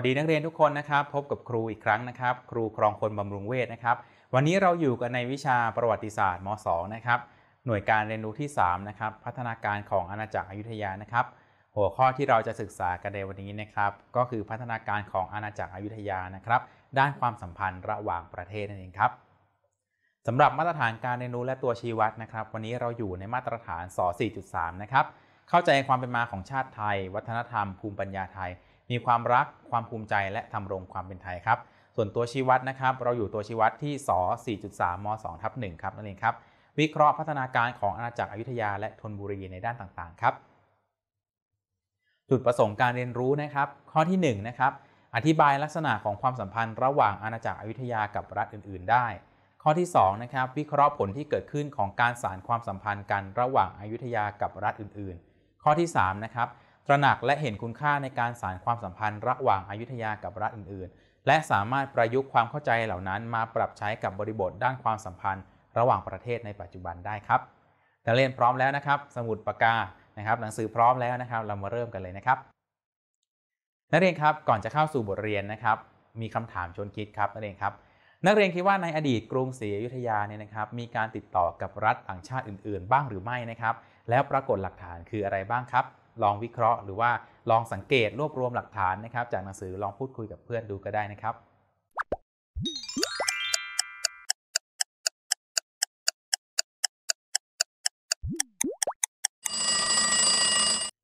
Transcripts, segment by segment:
วัสดีนักเรียนทุกคนนะครับพบกับครูอีกครั้งนะครับ ครูครองคนบำรุงเวชนะครับวันนี้เราอยู่กันในวิชาประวัติศาสตร์ม .2 นะครับหน่วยการเรียนรู้ที่ 3 นะครับพัฒนาการของอาณาจักรอยุธยานะครับ หัวข้อที่เราจะศึกษากันในวันนี้นะครับก็คือพัฒนาการของอาณาจักรอยุธยานะครับด้านความสัมพันธ์ระหว่างประเทศนั่นเองครับสำหรับมาตรฐานการเรียนรู้และตัวชี้วัดนะครับวันนี้เราอยู่ในมาตรฐานส .4.3 นะครับเข้าใจความเป็นมาของชาติไทย วัฒนธรรมภูมิปัญญาไทยมีความรักความภูมิใจ และทำรงความเป็นไทยครับ ส่วนตัวชี้วัดนะครับ เราอยู่ตัวชี้วัดที่ส4.3ม2ทับ1ครับนั่นเองครับ วิเคราะห์พัฒนาการของอาณาจักรอยุธยาและธนบุรีในด้านต่างๆ ครับ จุดประสงค์การเรียนรู้นะครับ ข้อที่1นะครับ อธิบายลักษณะของความสัมพันธ์ระหว่างอาณาจักรอยุธยากับรัฐอื่นๆ ได้ ข้อที่2นะครับวิเคราะห์ผลที่เกิดขึ้นของการสานความสัมพันธ์กันระหว่างอายุธยากับรัฐอื่น ๆ ข้อที่ 3 นะครับระหนักและเห็นคุณค่าในการสานความสัมพันธ์ระหว่างอายุทยากับรัฐอื่นๆ และสามารถประยุกต์ความเข้าใจเหล่านั้นมาปรับใช้กับบริบทด้านความสัมพันธ์ ระหว่างประเทศในปัจจุบันได้ครับ นักเรียนพร้อมแล้วนะครับ สมุดปากกา นะครับ หนังสือพร้อมแล้วนะครับ เรามาเริ่มกันเลยนะครับ นักเรียนครับ ก่อนจะเข้าสู่บทเรียนนะครับ มีคำถามชวนคิดครับ นักเรียนครับ นักเรียนคิดว่าในอดีตกรุงศรีอยุธยาเนี่ยนะครับ มีการติดต่อกับรัฐต่างชาติอื่นๆ บ้างหรือไม่นะครับ แล้วปรากฏหลักฐานคืออะไรบ้างครับลอง วิเคราะห์หรือว่าลองสังเกตรวบรวมหลักฐานนะครับ จากหนังสือลองพูดคุยกับเพื่อนดูก็ได้นะครับ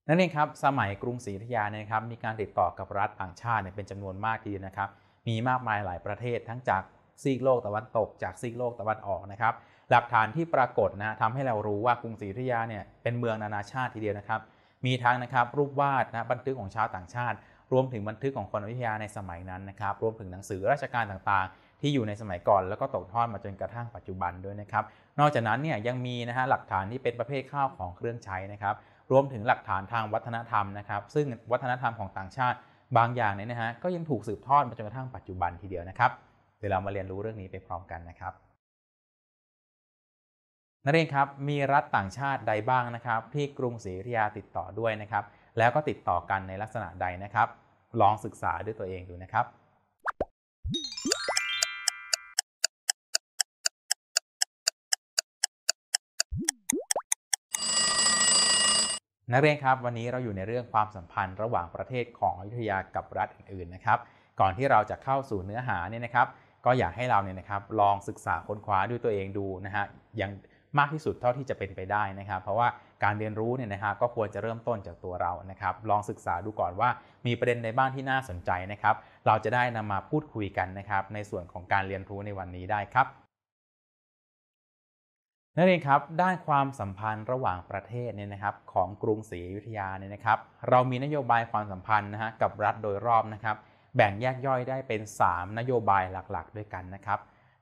นั่นเองครับสมัยกรุงศรีอยุธยาเนี่ยครับ มีการติดต่อกับรัฐต่างชาติเนี่ยเป็นจำนวนมากทีเดียวนะครับ มีมากมายหลายประเทศทั้งจากซีก โลกตะวันตกจากซีก โลกตะวันออกนะครับ หลักฐานที่ปรากฏนะทำให้เรารู้ว่ากรุงศรีอยุธยาเนี่ยเป็นเมืองนานาชาติทีเดียวนะครับมีทั้งนะครับรูปวาดนะบันทึกของชาวต่างชาติ รวมถึงบันทึกของคนวิทยาในสมัยนั้นนะครับ รวมถึงหนังสือราชการต่างๆ ที่อยู่ในสมัยก่อนแล้วก็ตกทอดมาจนกระทั่งปัจจุบันด้วยนะครับ นอกจากนั้นเนี่ยยังมีนะฮะหลักฐานที่เป็นประเภทข้าวของเครื่องใช้นะครับ รวมถึงหลักฐานทางวัฒนธรรมนะครับ ซึ่งวัฒนธรรมของต่างชาติบางอย่างเนี่ยนะฮะก็ยังถูกสืบทอดมาจนกระทั่งปัจจุบันทีเดียวนะครับเดี๋ยวเรามาเรียนรู้เรื่องนี้ไปพร้อมกันนะครับนักเรียนครับมีรัฐต่างชาติใดบ้างนะครับ ที่กรุงศรีอยุธยาติดต่อด้วยนะครับ แล้วก็ติดต่อกันในลักษณะใดนะครับ ลองศึกษาด้วยตัวเองดูนะครับนักเรียนครับวันนี้เราอยู่ในเรื่องความสัมพันธ์ระหว่างประเทศของอยุธยากับรัฐอื่นๆนะครับ ก่อนที่เราจะเข้าสู่เนื้อหาเนี่ยนะครับก็อยากให้เราเนี่ยนะครับลองศึกษาค้นคว้าด้วยตัวเองดูนะฮะยังมากที่สุดเท่าที่จะเป็นไปได้นะครับ เพราะว่าการเรียนรู้เนี่ยนะครับก็ควรจะเริ่มต้นจากตัวเรานะครับ ลองศึกษาดูก่อนว่ามีประเด็นในบ้างที่น่าสนใจนะครับ เราจะได้นำมาพูดคุยกันนะครับ ในส่วนของการเรียนรู้ในวันนี้ได้ครับ นั่นเองครับ ด้านความสัมพันธ์ระหว่างประเทศเนี่ยนะครับ ของกรุงศรีอยุธยาเนี่ยนะครับ เรามีนโยบายความสัมพันธ์นะฮะกับรัฐโดยรอบนะครับ แบ่งแยกย่อยได้เป็น 3 นโยบายหลักๆ ด้วยกันนะครับ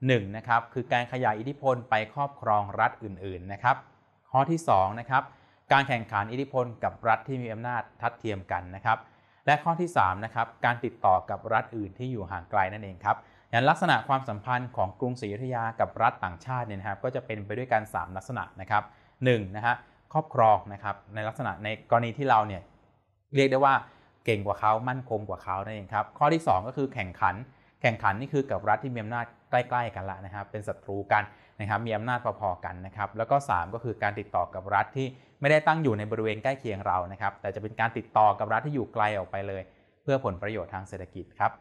1นะครับคือการขยายอิทธิพลไปครอบครองรัฐอื่นๆนะครับข้อที่2นะครับการแข่งขันอิทธิพลกับรัฐที่มีอำนาจทัดเทียมกันนะครับและข้อที่3นะครับการติดต่อกับรัฐอื่นที่อยู่ห่างไกลนั่นเองครับอย่างลักษณะความสัมพันธ์ของกรุงศรีอยุธยากับรัฐต่างชาติเนี่ยนะครับก็จะเป็นไปด้วยกัน3ลักษณะนะครับหนะฮะครอบครองนะครับในลักษณะในกรณีที่เราเนี่ยเรียกได้ว่าเก่งกว่าเขามั่นคงกว่าเขานั่นเองครับข้อที่ 2 ก็คือแข่งขันแข่งขันนี่คือกับรัฐที่มีอำนาจใกล้ๆกันละนะครับ เป็นศัตรูกันนะครับมีอำนาจพอๆกันนะครับ แล้วก็ 3 ก็คือการติดต่อกับรัฐที่ไม่ได้ตั้งอยู่ในบริเวณใกล้เคียงเรานะครับ แต่จะเป็นการติดต่อกับรัฐที่อยู่ไกลออกไปเลย เพื่อผลประโยชน์ทางเศรษฐกิจครับ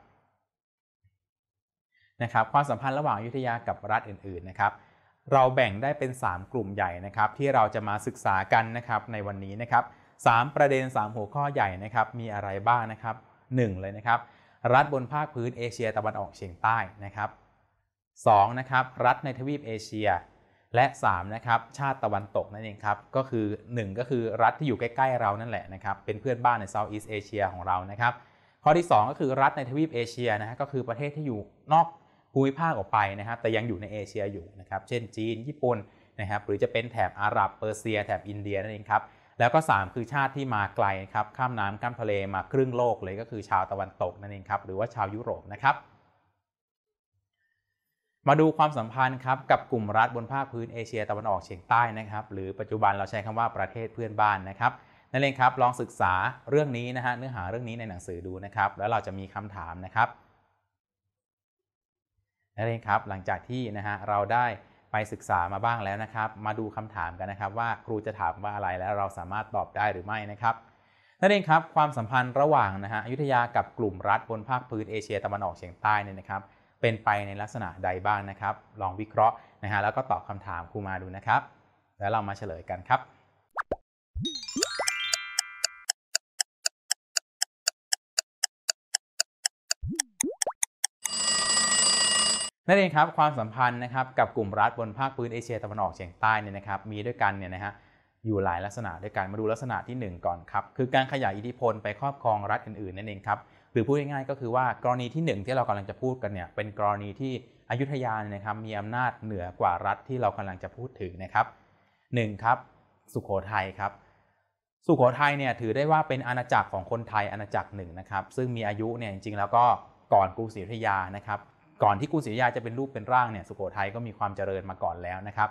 นะครับความสัมพันธ์ระหว่างยุธยากับรัฐอื่นๆนะครับ เราแบ่งได้เป็น 3 กลุ่มใหญ่นะครับ ที่เราจะมาศึกษากันนะครับในวันนี้นะครับ 3 ประเด็น 3 หัวข้อใหญ่นะครับ มีอะไรบ้างนะครับ 1 เลยนะครับรัฐบนภาคพื้นเอเชียตะวันออกเฉียงใต้นะครับ 2. นะครับ รัฐในทวีปเอเชีย และ3นะครับชาติตะวันตกนั่นเองครับก็คือ 1 ก็คือรัฐที่อยู่ใกล้ๆ เรานั่นแหละนะครับเป็นเพื่อนบ้านในเซาท์อีสเอเชียของเรานะครับข้อที่ 2 ก็คือรัฐในทวีปเอเชียนะฮะก็คือประเทศที่อยู่นอกภูมิภาคออกไปนะครับแต่ยังอยู่ในเอเชียอยู่นะครับเช่น จีนญี่ปุ่นนะครับหรือจะเป็นแถบอาหรับเปอร์เซียแถบอินเดียนั่นเองครับแล้วก็ 3 คือชาติที่มาไกลครับข้าม น้ำข้ามทะเลมา ครึ่งโลกเลยก็คือชาวตะวันตกนั่นเองครับ หรือว่าชาวยุโรปนะครับ มาดูความสัมพันธ์ครับ กับกลุ่มรัฐบนภาคพื้นเอเชียตะวันออกเฉียงใต้นะครับ หรือ ปัจจุบันเราใช้คำว่าประเทศเพื่อนบ้านนะครับ นั่นเองครับลองศึกษาเรื่องนี้นะฮะเนื้อหาเรื่องนี้ในหนังสือดูนะครับ แล้วเราจะมีคำถามนะครับนั่นเองครับหลังจากที่นะฮะเราได้ไปศึกษามาบ้างแล้วนะครับ มาดูคำถามกันนะครับ ว่าครูจะถามว่าอะไรและเราสามารถตอบได้หรือไม่นะครับ นั่นเองครับความสัมพันธ์ระหว่างนะฮะอยุธยากับกลุ่มรัฐบนภาคพื้นเอเชียตะวันออกเฉียงใต้เนี่ยนะครับ เป็นไปในลักษณะใดบ้างนะครับ ลองวิเคราะห์นะฮะแล้วก็ตอบคำถามครูมาดูนะครับ แล้วเรามาเฉลยกันครับนั่นเองครับความสัมพันธ์นะครับกับกลุ่มรัฐบนภาคพื้นเอเชียตะวันออกเฉียงใต้เนี่ยนะครับ มีด้วยกันเนี่ยนะฮะอยู่หลายลักษณะด้วยกันมาดูลักษณะที่ 1 ก่อนครับ คือการขยายอิทธิพลไปครอบครองรัฐอื่นๆนั่นเองครับหรือพูดง่ายๆก็คือว่ากรณีที่ 1 ที่เรากำลังจะพูดกันเนี่ย เป็นกรณีที่อยุธยาเนี่ยนะครับมีอำนาจเหนือกว่ารัฐที่เรากำลังจะพูดถึงนะครับหนึ่งครับ สุขโขทัยครับ สุขโขทัยเนี่ยถือได้ว่าเป็นอาณาจักรของคนไทยอาณาจักรหนึ่งนะครับ ซึ่งมีอายุเนี่ยจริงๆ แล้วก็ก่อนกรุงศรีอยุธยานะครับก่อนที่กรุงศรีอยุธยาจะเป็นรูปเป็นร่างเนี่ยสุโขทัยก็มีความเจริญมาก่อนแล้วนะครับ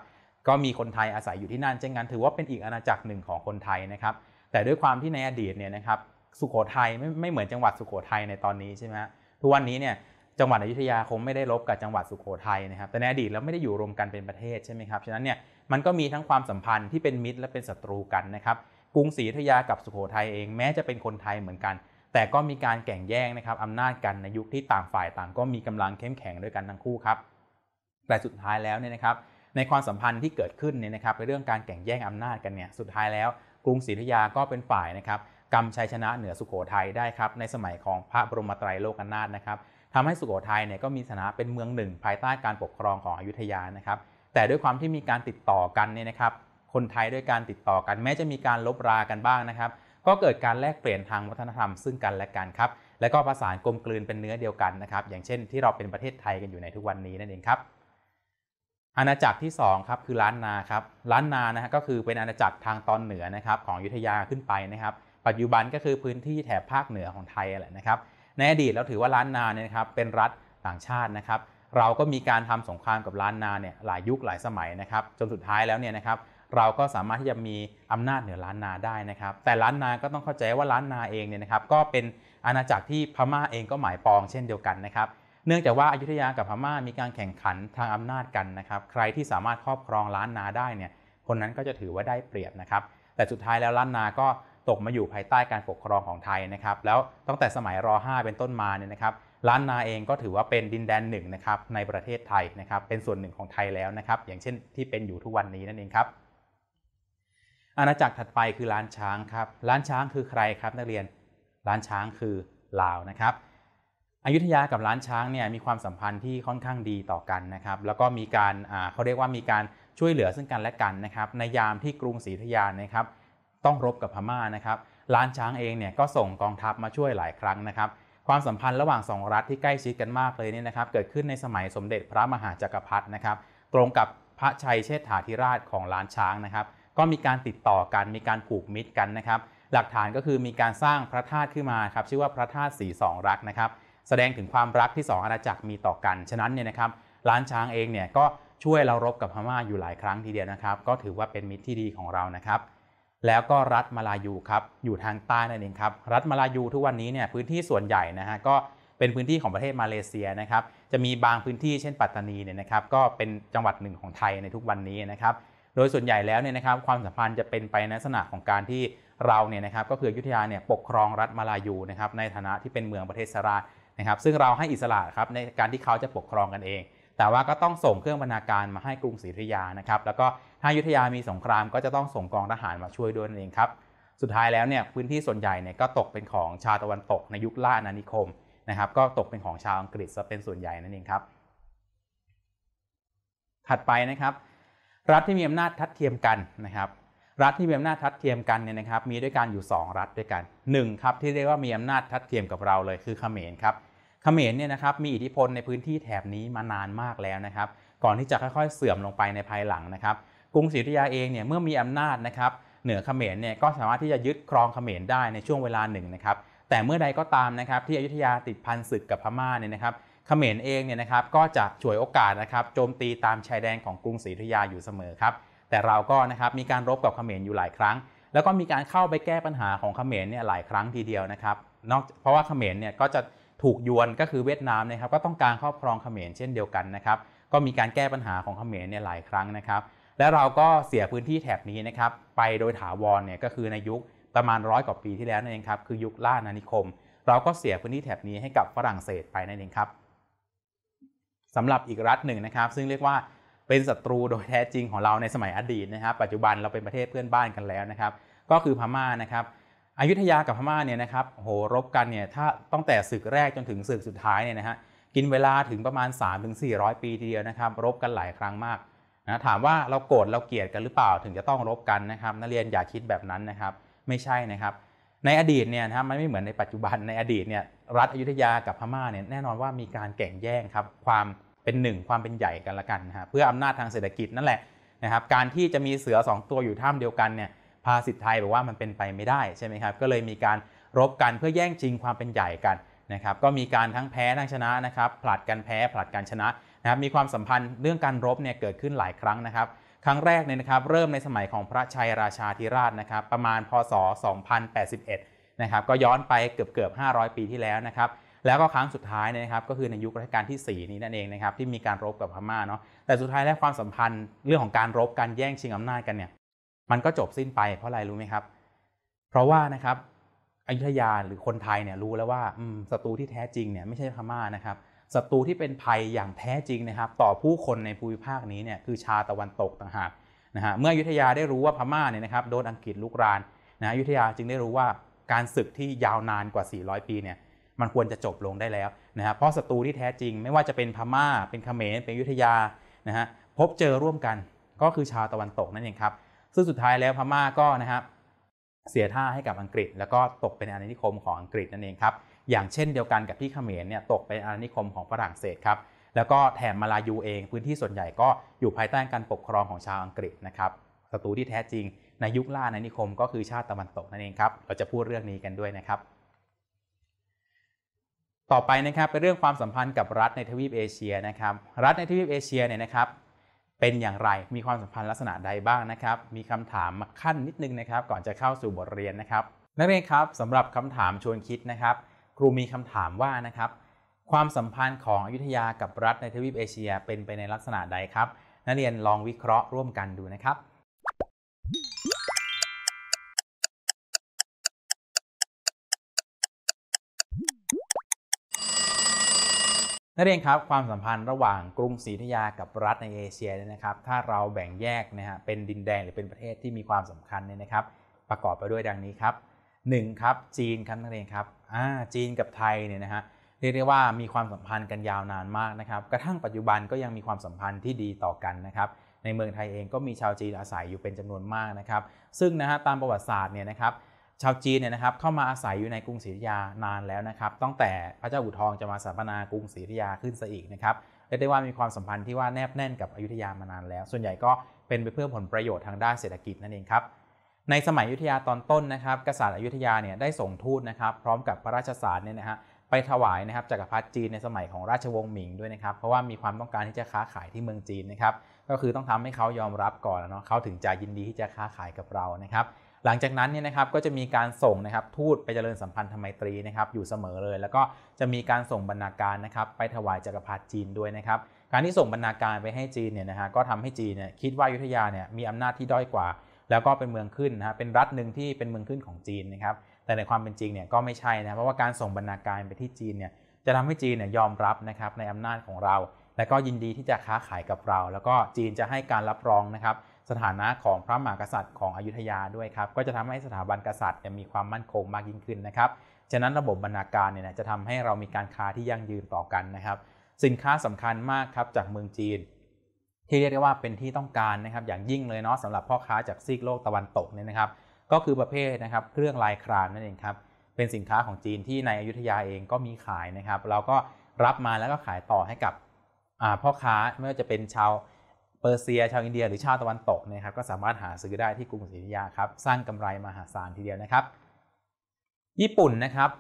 ก็มีคนไทยอาศัยอยู่ที่นั่นเช่นกันถือว่าเป็นอีกอาณาจักรหนึ่งของคนไทยนะครับแต่ด้วยความที่ในอดีตเนี่ยนะครับสุโขทัยไม่ไม่เหมือนจังหวัดสุโขทัยในตอนนี้ใช่ไหมทุกวันนี้เนี่ยจังหวัดอยุธยาคงไม่ได้ลบกับจังหวัดสุโขทัยนะครับแต่ในอดีตแล้วไม่ได้อยู่รวมกันเป็นประเทศใช่ไหมครับฉะนั้นเนี่ยมันก็มีทั้งความสัมพันธ์ที่เป็นมิตรและเป็นศัตรูกันนะครับกรุงศรีอยุธยากับสุโขทัยเอง แม้จะเป็นคนไทยเหมือนกันแต่ก็มีการแข่งแย่งนะครับอำนาจกันในยุคที่ต่างฝ่ายต่าง ก็มีกำลังเข้มแข็งด้วยกันทั้งคู่ครับแต่สุดท้ายแล้วเนี่ยนะครับ ในความสัมพันธ์ที่เกิดขึ้นเนี่ยนะครับในเรื่องการแข่งแย่งอำนาจกันเนี่ยสุดท้ายแล้ว กรุงศรีอยุธยาก็เป็นฝ่ายนะครับกำชัยชนะเหนือสุโขทัยได้ครับในสมัยของพระบรมไตรโลกนาถนะครับทำให้สุโขทัยเนี่ยก็มีฐานะเป็นเมืองหนึ่งภายใต้การปกครองของอยุธยานะครับ แต่ด้วยความที่มีการติดต่อกันเนี่ยนะครับ คนไทยด้วยการติดต่อกัน แม้จะมีการลบรากันบ้างนะครับก็เกิดการแลกเปลี่ยนทางวัฒนธรรมซึ่งกันและกันครับ และก็ประสานกลมกลืนเป็นเนื้อเดียวกันนะครับ อย่างเช่นที่เราเป็นประเทศไทยกันอยู่ในทุกวันนี้นั่นเองครับ อาณาจักรที่ 2ครับคือล้านนาครับ ล้านนานะฮะก็คือเป็นอาณาจักรทางตอนเหนือนะครับ ของยุทธยาขึ้นไปนะครับ ปัจจุบันก็คือพื้นที่แถบภาคเหนือของไทยแหละนะครับ ในอดีตเราถือว่าล้านนาเนี่ยครับ เป็นรัฐต่างชาตินะครับ เราก็มีการทำสงครามกับล้านนาเนี่ยหลายยุคหลายสมัยนะครับ จนสุดท้ายแล้วเนี่ยนะครับเราก็สามารถที่จะมีอำนาจเหนือล้านนาได้นะครับ แต่ล้านนาก็ต้องเข้าใจว่าล้านนาเองเนี่ยนะครับ ก็เป็นอาณาจักรที่พม่าเองก็หมายปองเช่นเดียวกันนะครับ เนื่องจากว่าอายุธยากับพม่ามีการแข่งขันทางอำนาจกันนะครับ ใครที่สามารถครอบครองล้านนาได้เนี่ยคนนั้นก็จะถือว่าได้เปรียบนะครับ แต่สุดท้ายแล้วล้านนาก็ตกมาอยู่ภายใต้การปกครองของไทยนะครับ แล้วตั้งแต่สมัยร .5 เป็นต้นมาเนี่ยนะครับ ล้านนาเองก็ถือว่าเป็นดินแดนหนึ่งนะครับในประเทศไทยนะครับ เป็นส่วนหนึ่งของไทยแล้วนะครับอย่างเช่นที่เป็นอยู่ทุกวันนี้นั่นเองครับอาณาจักรถัดไปคือล้านช้างครับ ล้านช้างคือใครครับนักเรียน ล้านช้างคือลาวนะครับ อยุธยากับล้านช้างเนี่ยมีความสัมพันธ์ที่ค่อนข้างดีต่อกันนะครับ แล้วก็มีการ เขาเรียกว่ามีการช่วยเหลือซึ่งกันและกันนะครับ ในยามที่กรุงศรีอยุธยานะครับ ต้องรบกับพม่านะครับ ล้านช้างเองเนี่ยก็ส่งกองทัพมาช่วยหลายครั้งนะครับ ความสัมพันธ์ระหว่างสองรัฐที่ใกล้ชิดกันมากเลยเนี่ยนะครับ เกิดขึ้นในสมัยสมเด็จพระมหาจากักรพรรดินะครับ ตรงกับพระชัยเชษฐาธิราชของล้านช้างนะครับก็มีการติดต่อกันมีการผูกมิตรกันนะครับ หลักฐานก็คือมีการสร้างพระธาตุขึ้นมาครับชื่อว่าพระธาตุสีสองรักนะครับ แสดงถึงความรักที่สองอาณาจักรมีต่อกัน ฉะนั้นเนี่ยนะครับล้านช้างเองเนี่ยก็ช่วยเรารบกับพม่าอยู่หลายครั้งทีเดียวนะครับ ก็ถือว่าเป็นมิตรที่ดีของเรานะครับแล้วก็รัฐมาลายูครับอยู่ทางใต้นั่นเองครับ รัฐมาลายูทุกวันนี้เนี่ยพื้นที่ส่วนใหญ่นะฮะก็เป็นพื้นที่ของประเทศมาเลเซียนะครับ จะมีบางพื้นที่เช่นปัตตานีเนี่ยนะครับ ก็เป็นจังหวัดหนึ่งของไทยในทุกวันนี้นะครับโดยส่วนใหญ่แล้วเนี่ยนะครับความสัมพันธ์จะเป็นไปในลักษณะของการที่เราเนี่ยนะครับ ก็คือยุทธยาเนี่ยปกครองรัฐมาลายูนะครับในฐานะที่เป็นเมืองประเทศสรานะครับ ซึ่งเราให้อิสระครับในการที่เขาจะปกครองกันเอง แต่ว่าก็ต้องส่งเครื่องบรรณาการมาให้กรุงศรีอยุธยานะครับ แล้วก็ถ้ายุทธยามีสงครามก็จะต้องส่งกองทหารมาช่วยด้วยนั่นเองครับ สุดท้ายแล้วเนี่ยพื้นที่ส่วนใหญ่เนี่ยก็ตกเป็นของชาตะวันตกในยุคล่าอาานิคมนะครับ ก็ตกเป็นของชาวอังกฤษซะเป็นส่วนใหญ่นั่นเองครับ ถัดไปนะครับรัฐที่มีอำนาจทัดเทียมกันนะครับ รัฐที่มีอำนาจทัดเทียมกันเนี่ยนะครับ มีด้วยกันอยู่ 2 รัฐด้วยกัน1ครับที่เรียกว่ามีอำนาจทัดเทียมกับเราเลยคือเขมรครับเขมรเนี่ยนะครับมีอิทธิพลในพื้นที่แถบนี้มานานมากแล้วนะครับ ก่อนที่จะค่อยๆเสื่อมลงไปในภายหลังนะครับ กรุงศรีอยุธยาเองเนี่ยเมื่อมีอำนาจนะครับ เหนือเขมรเนี่ยก็สามารถที่จะยึดครองเขมรได้ในช่วงเวลาหนึ่งนะครับ แต่เมื่อใดก็ตามนะครับที่อยุธยาติดพันศึกกับพม่าเนี่ยนะครับเขมรเองเนี่ยนะครับก็จะฉวยโอกาสนะครับโจมตีตามชายแดนของกรุงศรีอยุธยาอยู่เสมอครับแต่เราก็นะครับมีการรบกับเขมรอยู่หลายครั้ง แล้วก็มีการเข้าไปแก้ปัญหาของเขมรเนี่ยหลายครั้งทีเดียวนะครับนอกเพราะว่าเขมรเนี่ยก็จะถูกยวนก็คือเวียดนามนะครับก็ต้องการครอบครองเขมรเช่นเดียวกันนะครับก็มีการแก้ปัญหาของเขมรเนี่ยหลายครั้งนะครับและเราก็เสียพื้นที่แถบนี้นะครับไปโดยถาวรเนี่ยก็คือในยุคประมาณร้อยกว่าปีที่แล้วนั่นเองครับคือยุคล่านานิคม เราก็เสียพื้นที่แถบนี้ให้กับฝรั่งเศสไปนั่นเองครับสำหรับอีกรัฐหนึ่งนะครับซึ่งเรียกว่าเป็นศัตรูโดยแท้จริงของเราในสมัยอดีตนะครับ ปัจจุบันเราเป็นประเทศเพื่อนบ้านกันแล้วนะครับ ก็คือพม่านะครับ อยุธยากับพม่าเนี่ยนะครับโหรบกันเนี่ยถ้าตั้งแต่ศึกแรกจนถึงศึกสุดท้ายเนี่ยนะฮะกินเวลาถึงประมาณ 3-400 ปีทีเดียวนะครับ รบกันหลายครั้งมากนะถามว่าเราโกรธเราเกลียดกันหรือเปล่าถึงจะต้องรบกันนะครับนักเรียนอย่าคิดแบบนั้นนะครับ ไม่ใช่นะครับในอดีตเนี่ยนะครับมันไม่เหมือน ในปัจจุบันในอดีตเนี่ยรัฐอยุธยากับพม่าเนี่ยแน่นอนว่ามีการแข่งแย่งครับความเป็นหนึ่ง ความเป็นใหญ่กันละกันนะฮะเพื่ออำนาจทางเศรษฐกิจนั่นแหละนะครับ การที่จะมีเสือ2 ตัวอยู่ถ้ำเดียวกันเนี่ยภาษิตไทยบอกว่ามันเป็นไปไม่ได้ใช่ไหมครับก็เลยมีการรบกันเพื่อแย่งชิงความเป็นใหญ่กันนะครับ ก็มีการทั้งแพ้ทั้งชนะนะครับผลัดกันแพ้ผลัดกันชนะนะครับมีความสัมพันธ์เรื่องการรบเนี่ยเกิดขึ้นหลายครั้งนะครับครั้งแรกเนี่ยนะครับ เริ่มในสมัยของพระชัยราชาธิราชนะครับประมาณพศ 2081 นะครับ ก็ย้อนไปเกือบเกือบ 500 ปีที่แล้วนะครับ แล้วก็ครั้งสุดท้ายเนะครับ ก็คือในยุครัชกาลที่ 4 นี้นั่นเองนะครับ ที่มีการรบกับพม่าเนาะแต่สุดท้ายแล้วความสัมพันธ์เรื่องของการรบการแย่งชิงอำนาจกันเนี่ย มันก็จบสิ้นไปเพราะอะไรรู้ไหมครับ เพราะว่านะครับอยุธยาหรือคนไทยเนี่ยรู้แล้วว่าศัตรูที่แท้จริงเนี่ยไม่ใช่พม่านะครับศัตรูที่เป็นภัยอย่างแท้จริงนะครับ ต่อผู้คนในภูมิภาคนี้เนี่ยคือชาตะวันตกต่างหากนะฮะเมื่อยุทธยาได้รู้ว่าพม่าเนี่ยนะครับโดนอังกฤษลุกรานนะยุทธยาจึงได้รู้ว่าการศึกที่ยาวนานกว่า 400 ปีเนี่ยมันควรจะจบลงได้แล้วนะฮะเพราะศัตรูที่แท้จริง ไม่ว่าจะเป็นพม่าเป็นเขมรเป็นยุทธยานะฮะพบเจอร่วมกันก็คือชาวตะวันตกนั่นเองครับซึ่งสุดท้ายแล้วพม่าก็นะครับเสียท่าให้กับอังกฤษ แล้วก็ตกเป็นอาณานิคมของอังกฤษนั่นเองครับอย่างเช่นเดียวกันกับที่เขมรเนี่ยตกเป็นอาณานิคมของฝรั่งเศสครับ แล้วก็แถมมาลายูเอง พื้นที่ส่วนใหญ่ก็อยู่ภายใต้การปกครองของชาวอังกฤษนะครับศัตรูที่แท้จริง ในยุคล่าอาณานิคมก็คือชาติตะวันตกนั่นเองครับเราจะพูดเรื่องนี้กันด้วยนะครับ ต่อไปนะครับเป็นเรื่องความสัมพันธ์กับรัฐในทวีปเอเชียนะครับ รัฐในทวีปเอเชียเนี่ยนะครับ เป็นอย่างไรมีความสัมพันธ์ลักษณะใดบ้างนะครับ มีคำถามมาขั้นนิดนึงนะครับ ก่อนจะเข้าสู่บทเรียนนะครับ นักเรียนครับสำหรับคำถามชวนคิดนะครับครูมีคำถามว่านะครับ ความสัมพันธ์ของอยุธยากับรัฐในทวีปเอเชีย เป็นไปในลักษณะใดครับ นักเรียนลองวิเคราะห์ร่วมกันดูนะครับ นักเรียนครับ ความสัมพันธ์ระหว่างกรุงศรีอยุธยากับรัฐในเอเชียเนี่ยนะครับ ถ้าเราแบ่งแยกนะฮะเป็นดินแดงหรือเป็นประเทศที่มีความสำคัญเนี่ยนะครับ ประกอบไปด้วยดังนี้ครับหนึ่งครับจีนครับนั่นเองครับอ่าจีนกับไทยเนี่ยนะฮะเรียกได้ว่ามีความสัมพันธ์กันยาวนานมากนะครับกระทั่งปัจจุบันก็ยังมีความสัมพันธ์ที่ดีต่อกันนะครับในเมืองไทยเองก็มีชาวจีนอาศัยอยู่เป็นจำนวนมากนะครับซึ่งนะฮะตามประวัติศาสตร์เนี่ยนะครับชาวจีนเนี่ยนะครับเข้ามาอาศัยอยู่ในกรุงศรีอยุธยานานแล้วนะครับตั้งแต่พระเจ้าอู่ทองจะมาสถาปนากรุงศรีอยุธยาขึ้นซะอีกนะครับเรียกได้ว่ามีความสัมพันธ์ที่ว่าแนบแน่นกับอยุธยามานานแล้ว ส่วนใหญ่ก็เป็นไปเพื่อผลประโยชน์ทางด้านเศรษฐกิจนั่นเองครับในสมัยอยุธยาตอนต้นนะครับ กษัตริย์อยุธยาเนี่ยได้ส่งทูตนะครับ พร้อมกับพระราชสารเนี่ยนะฮะไปถวายนะครับจักรพรรดิจีนในสมัยของราชวงศ์หมิงด้วยนะครับ เพราะว่ามีความต้องการที่จะค้าขายที่เมืองจีนนะครับ ก็คือต้องทำให้เขายอมรับก่อนเนาะเขาถึงจะยินดีที่จะค้าขายกับเรานะครับ หลังจากนั้นเนี่ยนะครับก็จะมีการส่งนะครับทูตไปเจริญสัมพันธ์ธรรมตรีนะครับ อยู่เสมอเลย แล้วก็จะมีการส่งบรรณาการนะครับไปถวายจักรพรรดิจีนด้วยนะครับ การที่ส่งบรรณาการไปให้จีนเนี่ยนะฮะก็ทำให้จีนเนี่ยคิดว่ายุทธยาเนี่ยมีอำนาจที่ด้อยกว่าแล้วก็เป็นเมืองขึ้นนะเป็นรัฐหนึ่งที่เป็นเมืองขึ้นของจีนนะครับ แต่ในความเป็นจริงเนี่ยก็ไม่ใช่นะเพราะว่าการส่งบรรณาการไปที่จีนเนี่ย จะทำให้จีนเนี่ยยอมรับนะครับ ในอำนาจของเรา และก็ยินดีที่จะค้าขายกับเรา แล้วก็จีนจะให้การรับรองนะครับสถานะของพระมหากษัตริย์ของอยุธยาด้วยครับ ก็จะทำให้สถาบันกษัตริย์มีความมั่นคงมากยิ่งขึ้นนะครับฉะนั้นระบบบรรณาการเนี่ยจะทำให้เรามีการค้าที่ยั่งยืนต่อกันนะครับ สินค้าสำคัญมากครับจากเมืองจีนที่เรียกได้ว่าเป็นที่ต้องการนะครับอย่างยิ่งเลยเนาะสำหรับพ่อค้าจากซีกโลกตะวันตกเนี่ยนะครับ ก็คือประเภทนะครับเครื่องลายครามนั่นเองครับเป็นสินค้าของจีนที่ในอยุธยาเองก็มีขายนะครับ เราก็รับมาแล้วก็ขายต่อให้กับพ่อค้าไม่ว่าจะเป็นชาวเปอร์เซีย ชาวอินเดีย หรือชาวตะวันตกนะครับ ก็สามารถ หาซื้อ ได้ที่กรุงศรีอยุธยาครับ สร้างกำไรมหาศาลทีเดียวนะครับ ญี่ปุ่นนะครับ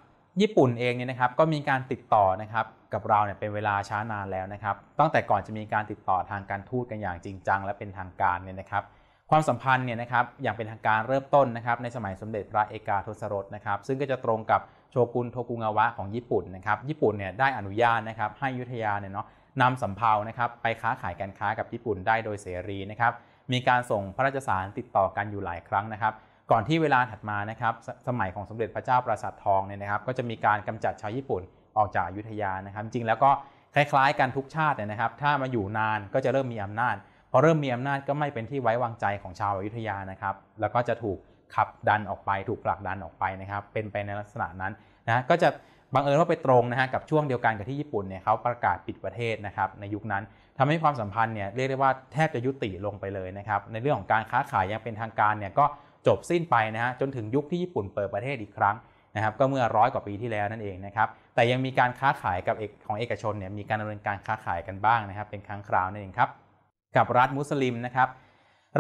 ญี่ปุ่นเองเนี่ยนะครับก็มีการติดต่อนะครับกับเราเนี่ยเป็นเวลาช้านานแล้วนะครับตั้งแต่ก่อนจะมีการติดต่อทางการทูตกันอย่างจริงจังและเป็นทางการเนี่ยนะครับ ความสัมพันธ์เนี่ยนะครับอย่างเป็นทางการเริ่มต้นนะครับ ในสมัยสมเด็จพระเอกาทศรสนะครับซึ่งก็จะตรงกับโชกุนโทกุงาวะของญี่ปุ่นนะครับ ญี่ปุ่นเนี่ยได้อนุญาตนะครับ ให้ยุทธยาเนี่ยเนาะนำสำเภานะครับ ไปค้าขายการค้ากับญี่ปุ่นได้โดยเสรีนะครับ มีการส่งพระราชสารติดต่อกันอยู่หลายครั้งนะครับก่อนที่เวลาถัดมานะครับสสมัยของสมเด็จพระเจ้าปราสาททองเนี่ยนะครับก็จะมีการกำจัดชาวญี่ปุ่นออกจากอยุธยานะครับ จริงแล้วก็คล้ายๆกันทุกชาติเนะครับ ถ้ามาอยู่นานก็จะเริ่มมีอำนาจพอเริ่มมีอำนาจก็ไม่เป็นที่ไว้วางใจของชาวอยุธยานะครับแล้วก็จะถูกขับดันออกไป ถูกผลักดันออกไปนะครับเป็นไปในลักษณะนั้นนะก็จะบังเอิญว่าไปตรงนะฮะกับช่วงเดียวกันกับที่ญี่ปุ่นเนี่ยเขาประกาศปิดประเทศนะครับ ในยุคนั้น ทำให้ความสัมพันธ์เนี่ยเรียกได้ว่าแทบจะยุติลงไปเลยนะครับในเรื่องของการค้าขายยังเป็นทางการเนี่ยก็จบสิ้นไปนะฮะจนถึงยุคที่ญี่ปุ่นเปิดประเทศอีกครั้งนะครับ ก็เมื่อร้อยกว่าปีที่แล้วนั่นเองนะครับ แต่ยังมีการค้าขายกับเอกของเอกชนเนี่ยมีการดำเนินการค้าขายกันบ้างนะครับ เป็นครั้งคราวนั่นเองครับกับรัฐมุสลิมนะครับ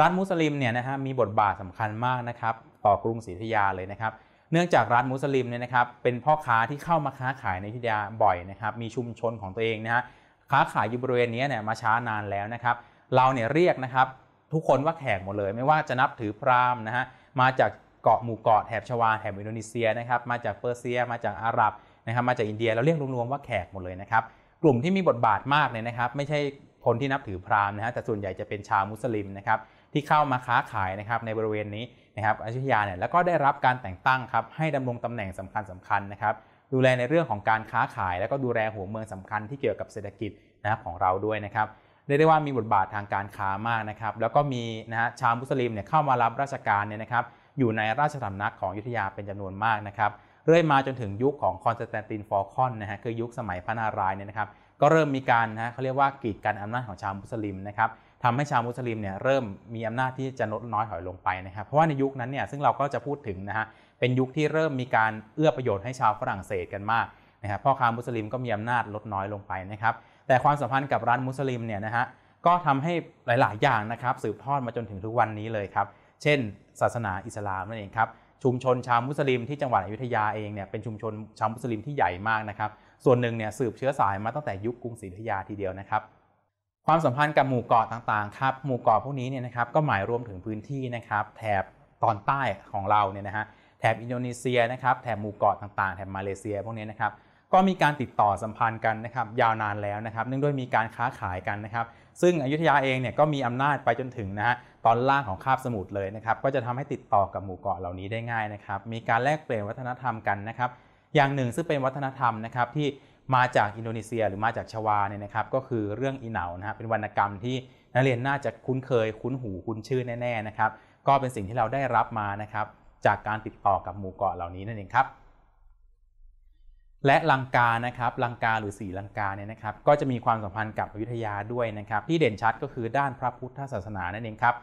รัฐมุสลิมเนี่ยนะฮะมีบทบาทสำคัญมากนะครับ ต่อกรุงศรีธยาเลยนะครับ เนื่องจากรัฐมุสลิมเนี่ยนะครับเป็นพ่อค้าที่เข้ามาค้าขายในธิยาบ่อยนะครับ มีชุมชนของตัวเองนะฮะค้าขายอยู่บริเวณนี้เนี่ยมาช้านานแล้วนะครับ เราเนี่ยเรียกนะครับทุกคนว่าแขกหมดเลย ไม่ว่าจะนับถือพราหมณ์นะฮะมาจากเกาะหมู่เกาะแถบชวาแถบอินโดนีเซียนะครับมาจากเปอร์เซียมาจากอาหรับนะครับ มาจากอินเดียเราเรียกรวมๆว่าแขกหมดเลยนะครับ กลุ่มที่มีบทบาทมากเลยนะครับ ไม่ใช่คนที่นับถือพราหมณ์นะฮะแต่ส่วนใหญ่จะเป็นชาวมุสลิมนะครับที่เข้ามาค้าขายนะครับในบริเวณนี้นะครับอยชธยาเนี่ยแล้วก็ได้รับการแต่งตั้งครับให้ดำรงตำแหน่งสำคัญสำคัญนะครับ ดูแลในเรื่องของการค้าขายแล้วก็ดูแลหัวเมืองสำคัญที่เกี่ยวกับเศรษฐกิจนะครับของเราด้วยนะครับเรียกได้ว่ามีบทบาททางการค้ามากนะครับ แล้วก็มีนะฮะชาวมุสลิมเนี่ยเข้ามารับราชการเนี่ยนะครับอยู่ในราชสำนักของยุทธยาเป็นจำนวนมากนะครับ เรื่อยมาจนถึงยุคของคอนสแตนตินฟอลคอนนะฮะคือยุคสมัยพระนารายณ์เนี่ยนะครับ ก็เริ่มมีการนะเขาเรียกว่ากีดกันอำนาจของชาวมุสลิมนะครับทำให้ชาวมุสลิมเนี่ยเริ่มมีอำนาจที่จะลดน้อยถอยลงไปนะครับเพราะว่าในยุคนั้นเนี่ยซึ่งเราก็จะพูดถึงนะฮะเป็นยุคที่เริ่มมีการเอื้อประโยชน์ให้ชาวฝรั่งเศสกันมากนะครับพ่อค้ามุสลิมก็มีอำนาจลดน้อยลงไปนะครับแต่ความสัมพันธ์กับรัฐมุสลิมเนี่ยนะฮะก็ทำให้หลาย ๆ อย่างนะครับ สืบทอดมาจนถึงทุกวันนี้เลยครับเช่น ศาสนาอิสลามนั่นเองครับชุมชนชาวมุสลิมที่จังหวัดอยุธยาเองเนี่ยเป็นชุมชนชาวมุสลิมที่ใหญ่มากนะครับ ส่วนหนึ่งเนี่ยสืบเชื้อสายมาตั้งแต่ยุคกรุงศรีอยุธยาที เดียวนะครับ ความสัมพันธ์กับหมู่เกาะต่าง ๆ ครับหมู่เกาะพวกนี้เนี่ยนะครับก็หมายรวมถึงพื้นที่นะครับ แถบตอนใต้ของเราเนี่ยนะฮะแถบอินโดนีเซียนะครับ แถบหมู่เกาะต่าง ๆ แถบมาเลเซียพวกนี้นะครับก็มีการติดต่อสัมพันธ์กันนะครับ ยาวนานแล้วนะครับ เนื่องด้วยมีการค้าขายกันนะครับ ซึ่งอยุธยาเองเนี่ยก็มีอำนาจไปจนถึงนะฮะตอนล่างของคาบสมุทรเลยนะครับ ก็จะทำให้ติดต่อกับหมู่เกาะเหล่านี้ได้ง่ายนะครับมีการแลกเปลี่ยนวัฒนธรรมกันนะครับอย่างหนึ่งซึ่งเป็นวัฒนธรรมนะครับที่มาจากอินโดนีเซียหรือมาจากชวาเนี่ยนะครับ ก็คือเรื่องอีเหนานะฮะเป็นวรรณกรรมที่นักเรียนน่าจะคุ้นเคย คุ้นหูคุ้นชื่อแน่ๆนะครับก็เป็นสิ่งที่เราได้รับมานะครับ จากการติดต่อกับหมู่เกาะเหล่านี้นั่นเองครับและลังกา นะครับ ลังกาหรือสีลังกา เนี่ยนะครับ ก็จะมีความสัมพันธ์กับอยุธยาด้วยนะครับ ที่เด่นชัดก็คือด้านพระพุทธศาสนานั่นเองครับ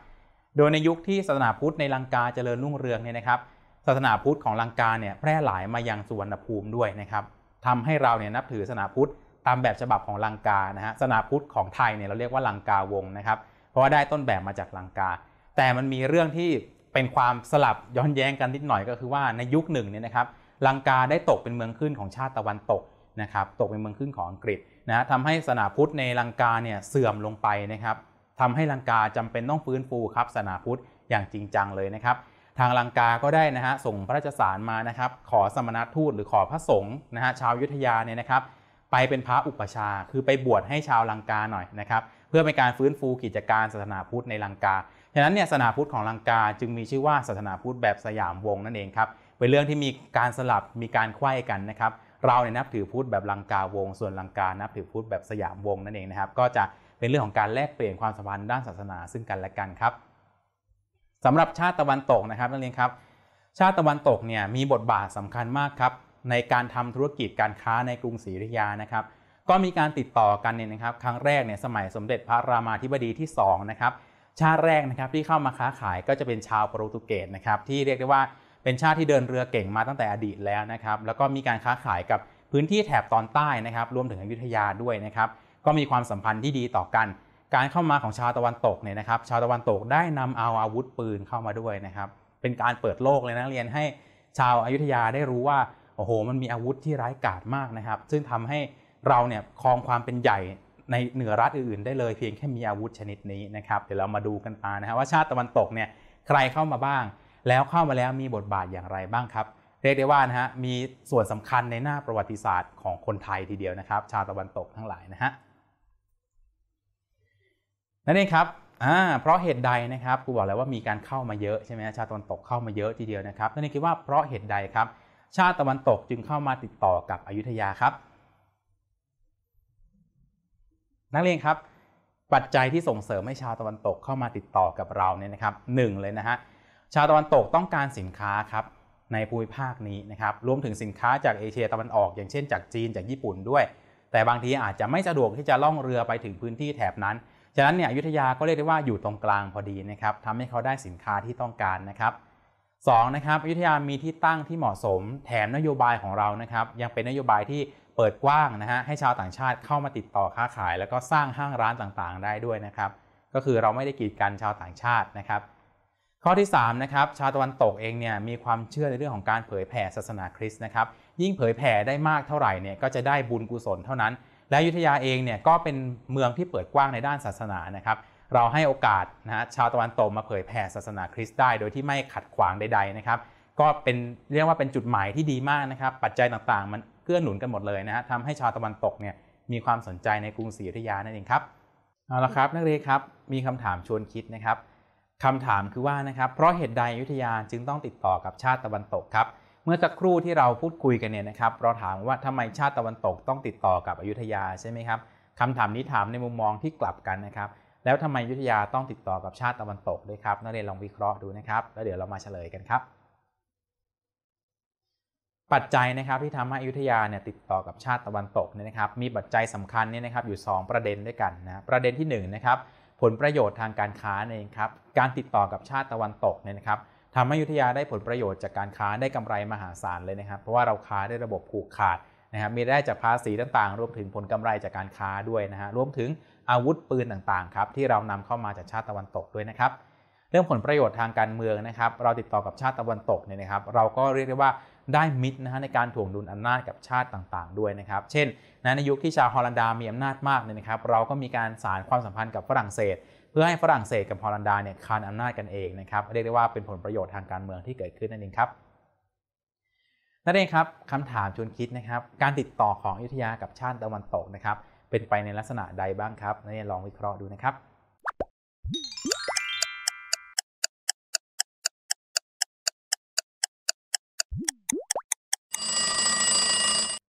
โดยในยุคที่ศาสนาพุทธในลังกาเจริญรุ่งเรือง เนี่ยนะครับ ศาสนาพุทธของลังกาเนี่ยแพร่หลายมายังสุวรรณภูมิด้วยนะครับทำให้เราเนี่ยนับถือศาสนาพุทธตามแบบฉบับของลังกา นะฮะ ศาสนาพุทธของไทยเนี่ยเราเรียกว่าลังกาวงนะครับ เพราะว่าได้ต้นแบบมาจากลังกา แต่มันมีเรื่องที่เป็นความสลับย้อนแย้งกันนิดหน่อยก็คือว่าในยุคหนึ่งเนี่ยนะครับลังกาได้ตกเป็นเมืองขึ้นของชาติตะวันตกนะครับ ตกเป็นเมืองขึ้นของอังกฤษนะทำให้ศาสนาพุทธในลังกาเนี่ยเสื่อมลงไปนะครับทำให้ลังกาจำเป็นต้องฟื้นฟูครับศาสนาพุทธอย่างจริงจังเลยนะครับทางลังกาก็ได้นะฮะส่งพระราชสารมานะครับ ขอสมณทูตหรือขอพระสงฆ์นะฮะชาวยุทธยาเนี่ยนะครับ ไปเป็นพระอุปชาคือไปบวชให้ชาวลังกาหน่อยนะครับ เพื่อเป็นการฟื้นฟูกิจการศาสนาพุทธในลังกาฉะนั้นเนี่ยศาสนาพุทธของลังกาจึงมีชื่อว่าศาสนาพุทธแบบสยามวงนั่นเองครับเป็นเรื่องที่มีการสลับมีการไขว้กันนะครับเราเนี่ยนับถือพุทธแบบลังกาวงส่วนลังกานับ ถือพุทธแบบสยามวงนั่นเองนะครับ ก็จะเป็นเรื่องของการแลกเปลี่ยนความสัมพันธ์ด้านศาสนาซึ่งกันและกันครับสำหรับชาติตะวันตกนะครับนักเรียนครับชาติตะวันตกเนี่ยมีบทบาทสำคัญมากครับในการทำธุรกิจการค้าในกรุงศรีอยุธยานะครับ ก็มีการติดต่อกันเนี่ยนะครับครั้งแรกเนี่ยสมัยสมเด็จพระรามาธิบดีที่2นะครับชาติแรกนะครับที่เข้ามาค้าขายก็จะเป็นชาวโปรตุเกสนะครับที่เรียกได้ว่าเป็นชาติที่เดินเรือเก่งมาตั้งแต่อดีตแล้วนะครับ แล้วก็มีการค้าขายกับพื้นที่แถบตอนใต้นะครับ รวมถึงอยุธยาด้วยนะครับ ก็มีความสัมพันธ์ที่ดีต่อกัน การเข้ามาของชาวตะวันตกเนี่ยนะครับ ชาวตะวันตกได้นำเอาอาวุธปืนเข้ามาด้วยนะครับ เป็นการเปิดโลกเลยนะเรียนให้ชาวอายุธยาได้รู้ว่า โอ้โห มันมีอาวุธที่ร้ายกาจมากนะครับ ซึ่งทำให้เราเนี่ยครองความเป็นใหญ่ในเหนือรัฐอื่นๆได้เลยเพียงแค่มีอาวุธชนิดนี้นะครับ เดี๋ยวเรามาดูกันตานะฮะว่าชาติตะวันตกเนี่ยใครเข้ามาบ้างแล้วเข้ามาแล้วมีบทบาทอย่างไรบ้างครับเรียกได้ว่านะฮะมีส่วนสำคัญในหน้าประวัติศาสตร์ของคนไทยทีเดียวนะครับ ชาวตะวันตกทั้งหลายนะฮะนั่นเองครับอ่าเพราะเหตุใดนะครับกูบอกแล้วว่ามีการเข้ามาเยอะใช่ไหมชาตตะวันตกเข้ามาเยอะทีเดียวนะครับนั่นเองคิดว่าเพราะเหตุใดครับ ชาติตะวันตกจึงเข้ามาติดต่อกับอยุธยาครับ นักเรียนครับ ปัจจัยที่ส่งเสริมให้ชาวตะวันตกเข้ามาติดต่อกับเราเนี่ยนะครับหนึ่งเลยนะฮะชาวตะวันตกต้องการสินค้าครับในภูมิภาคนี้นะครับ รวมถึงสินค้าจากเอเชียตะวันออก อย่างเช่น จากจีนจากญี่ปุ่นด้วย แต่บางทีอาจจะไม่สะดวกที่จะล่องเรือไปถึงพื้นที่แถบนั้น ฉะนั้นเนี่ยอยุธยาก็เรียกได้ว่าอยู่ตรงกลางพอดีนะครับทำให้เขาได้สินค้าที่ต้องการนะครับสองนะครับอยุธยามีที่ตั้งที่เหมาะสมแถมนโยบายของเรานะครับ ยังเป็นนโยบายที่เปิดกว้างนะฮะให้ชาวต่างชาติเข้ามาติดต่อค้าขาย แล้วก็สร้างห้างร้านต่างๆ ได้ด้วยนะครับ ก็คือเราไม่ได้กีดกันชาวต่างชาตินะครับข้อที่3นะครับชาวตะวันตกเองเนี่ยมีความเชื่อในเรื่องของการเผยแผ่ศาสนาคริสต์นะครับ ยิ่งเผยแผ่ได้มากเท่าไหร่เนี่ยก็จะได้บุญกุศลเท่านั้น และยุทธยาเองเนี่ยก็เป็นเมืองที่เปิดกว้างในด้านศาสนานะครับ เราให้โอกาสนะฮะชาวตะวันตกมาเผยแผ่ศาสนาคริสต์ได้ โดยที่ไม่ขัดขวางใด ๆนะครับ ก็เป็นเรียกว่าเป็นจุดหมายที่ดีมากนะครับปัจจัยต่างๆ มันเกื้อหนุนกันหมดเลยนะฮะทำให้ชาวตะวันตกเนี่ยมีความสนใจในกรุงศรีอยุธยานั่นเองครับเอาละครับนักเรียนครับมีคำถามชวนคิดนะครับคำถามคือว่านะครับเพราะเหตุใดอยุธยาจึงต้องติดต่อกับชาติตะวันตกครับ เมื่อสักครู่ที่เราพูดคุยกันเนี่ยนะครับเราถามว่าทำไมชาติตะวันตก ต้องติดต่อกับอยุธยาใช่ไหมครับคำถามนี้ถามในมุมมองที่กลับกันนะครับ แล้วทำไมอยุธยาต้องติดต่อกับชาติตะวันตกด้วยครับนักเรียนลองวิเคราะห์ดูนะครับ แล้วเดี๋ยวเรามาเฉลยกันครับปัจจัยนะครับที่ทำให้อยุธยาเนี่ยติดต่อกับชาติตะวันตกเนี่ยนะครับ มีปัจจัยสำคัญเนี่ยนะครับอยู่ 2 ประเด็นด้วยกันนะประเด็นที่ 1 นะครับผลประโยชน์ทางการค้าเองครับ การติดต่อกับชาติตะวันตกเนี่ยนะครับทำให้ยุทธยาได้ผลประโยชน์จากการค้าได้กำไรมหาศาลเลยนะครับ เพราะว่าเราค้าได้ระบบผูกขาดนะครับมีได้จากภาษีต่างๆ รวมถึงผลกำไรจากการค้าด้วยนะฮะ รวมถึงอาวุธปืนต่างๆ ครับที่เรานำเข้ามาจากชาติตะวันตกด้วยนะครับ เรื่องผลประโยชน์ทางการเมืองนะครับ เราติดต่อกับชาติตะวันตกเนี่ยนะครับ เราก็เรียกได้ว่าได้มิตรนะฮะในการถ่วงดุลอำนาจกับชาติต่างๆ ด้วยนะครับ เช่นนะในยุคที่ชาวฮอลันดา มีอำนาจมากเนี่ยนะครับ เราก็มีการสารความสัมพันธ์กับฝรั่งเศส เพื่อให้ฝรั่งเศสกับฮอลันดา เนี่ยคานอำนาจกันเองนะครับ เรียกได้ว่าเป็นผลประโยชน์ทางการเมืองที่เกิดขึ้นนั่นเองครับ นั่นเองครับคำถามชวนคิดนะครับ การติดต่อของอยุธยากับชาติตะวันตกนะครับเป็นไปในลักษณะใดบ้างครับนั่นลองวิเคราะห์ดูนะครับ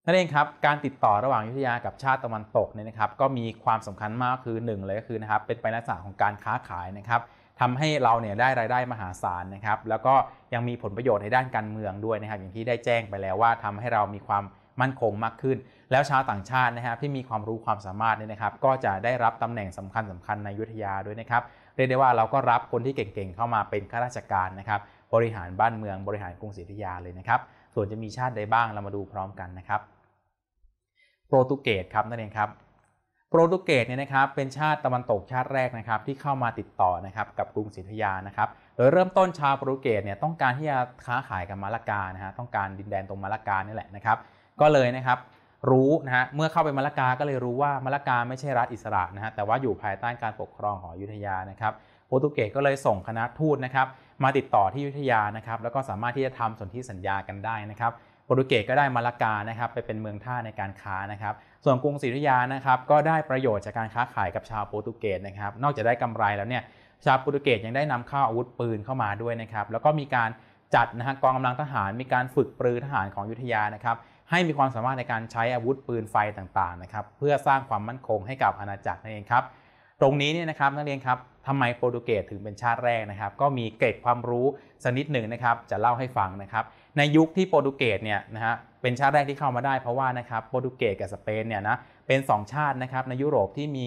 นั่นเองครับการติดต่อระหว่างยุทธยากับชาติตะวันตกเนี่ยนะครับ ก็มีความสำคัญมากคือ1เลยก็คือนะครับเป็นไปลักษณะของการค้าขายนะครับทำให้เราเนี่ยได้ราย ได้มหาศาลนะครับ แล้วก็ยังมีผลประโยชน์ในด้านการเมืองด้วยนะครับอย่างที่ได้แจ้งไปแล้วว่า ทำให้เรามีความมั่นคงมากขึ้น แล้วชาวต่างชาตินะครับที่มีความรู้ความสามารถเนี่ยนะครับ ก็จะได้รับตำแหน่งสำคัญสำคัญในยุทธยาด้วยนะครับ เรียกได้ว่าเราก็รับคนที่เก่งๆเข้ามาเป็นข้าราชการนะครับ บริหารบ้านเมืองบริหารกรุงศรีอยุธยาเลยนะครับส่วนจะมีชาติใดบ้างเรามาดูพร้อมกันนะครับโปรตุเกสครับนั่นเองครับโปรตุเกสเนี่ยนะครับ เป็นชาติตะวันตกชาติแรกนะครับ ที่เข้ามาติดต่อนะครับกับกรุงศรีธยานะครับ โดยเริ่มต้นชาวโปรตุเกสเนี่ยต้องการที่จะค้าขายกับมาลากานะฮะต้องการดินแดนตรงมาลากานี่แหละนะครับ ก็เลยนะครับรู้นะฮะเมื่อเข้าไปมาลากาก็เลยรู้ว่ามาลากาไม่ใช่รัฐอิสระนะฮะแต่ว่าอยู่ภายใต้การปกครองของอยุธยานะครับปรตุเกสก็เลยส่งคณะทูตนะครับมาติดต่อที่ยุธยานะครับแล้วก็สามารถที่จะทำสนธิสัญญากันได้นะครับโปรตุเกสก็ได้มาลากานะครับ ไปเป็นเมืองท่าในการค้านะครับ ส่วนกรุงศรีอยุธยานะครับ ก็ได้ประโยชน์จากการค้าขายกับชาวโปรตุเกสนะครับ นอกจากได้กำไรแล้วเนี่ยชาวโปรตุเกสยังได้นำเข้าอาวุธปืนเข้ามาด้วยนะครับแล้วก็มีการจัดนะฮะกองกำลังทหาร มีการฝึกปรือทหารของยุทธยานะครับให้มีความสามารถในการใช้อาวุธปืนไฟต่างๆนะครับเพื่อสร้างความมั่นคงให้กับอาณาจักรนั่นเองครับตรงนี้เนี่ยนะครับนักเรียนครับทำไมโปรตุเกสถึงเป็นชาติแรกนะครับ ก็มีเกร็ดความรู้สักนิดหนึ่งนะครับจะเล่าให้ฟังนะครับในยุคที่โปรตุเกสเนี่ยนะฮะเป็นชาติแรกที่เข้ามาได้เพราะว่านะครับโปรตุเกสกับสเปนเนี่ยนะเป็น 2 ชาตินะครับในยุโรปที่มี